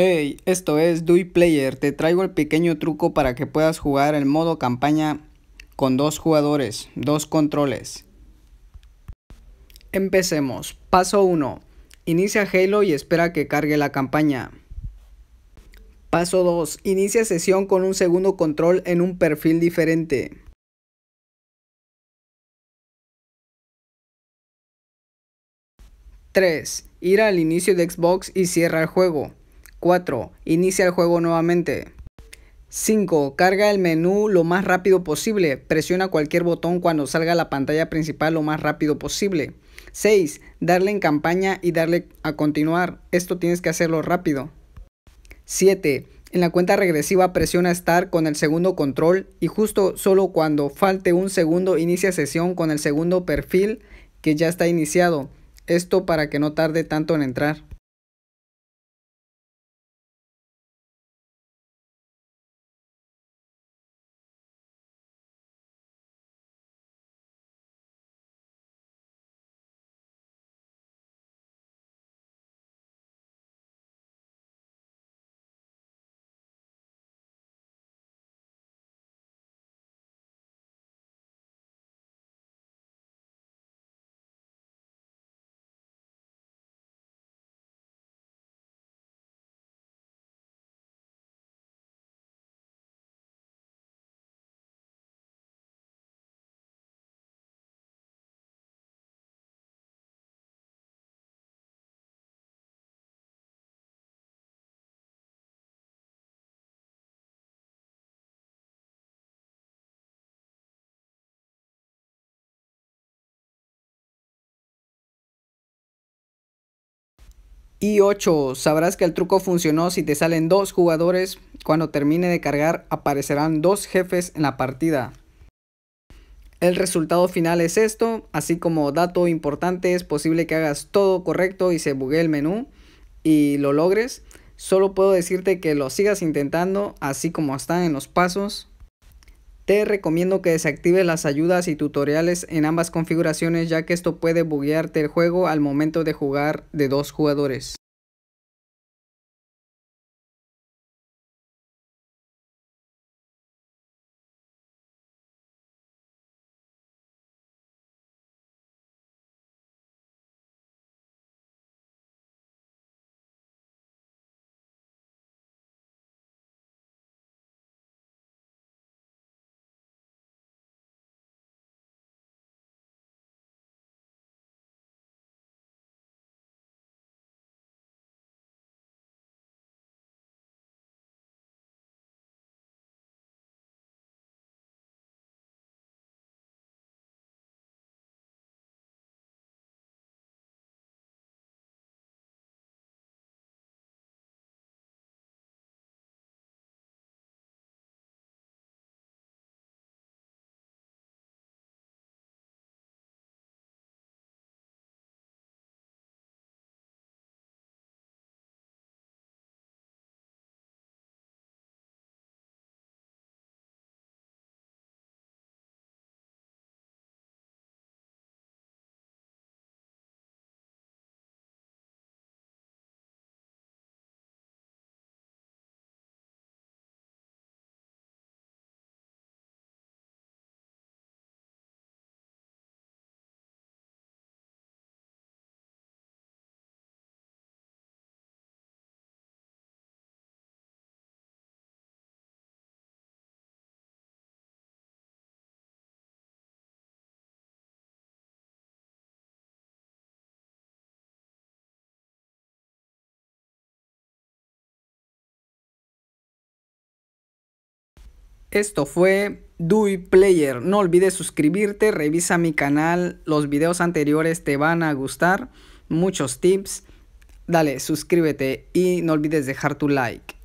Hey, esto es Dui Player. Te traigo el pequeño truco para que puedas jugar el modo campaña con dos jugadores, dos controles. Empecemos. Paso 1. Inicia Halo y espera que cargue la campaña. Paso 2. Inicia sesión con un segundo control en un perfil diferente. 3, ir al inicio de Xbox y cierra el juego. 4. Inicia el juego nuevamente. 5. Carga el menú lo más rápido posible. Presiona cualquier botón cuando salga la pantalla principal lo más rápido posible. 6. Darle en campaña y darle a continuar. Esto tienes que hacerlo rápido. 7. En la cuenta regresiva presiona Start con el segundo control y justo solo cuando falte un segundo inicia sesión con el segundo perfil que ya está iniciado. Esto para que no tarde tanto en entrar. Y 8. Sabrás que el truco funcionó si te salen dos jugadores. Cuando termine de cargar aparecerán dos jefes en la partida. El resultado final es esto, así como dato importante es posible que hagas todo correcto y se bugue el menú y lo logres. Solo puedo decirte que lo sigas intentando así como están en los pasos te recomiendo que desactives las ayudas y tutoriales en ambas configuraciones ya que esto puede buguearte el juego al momento de jugar de dos jugadores. Esto fue Dui Player. No olvides suscribirte, revisa mi canal, los videos anteriores te van a gustar, muchos tips. Dale, suscríbete y no olvides dejar tu like.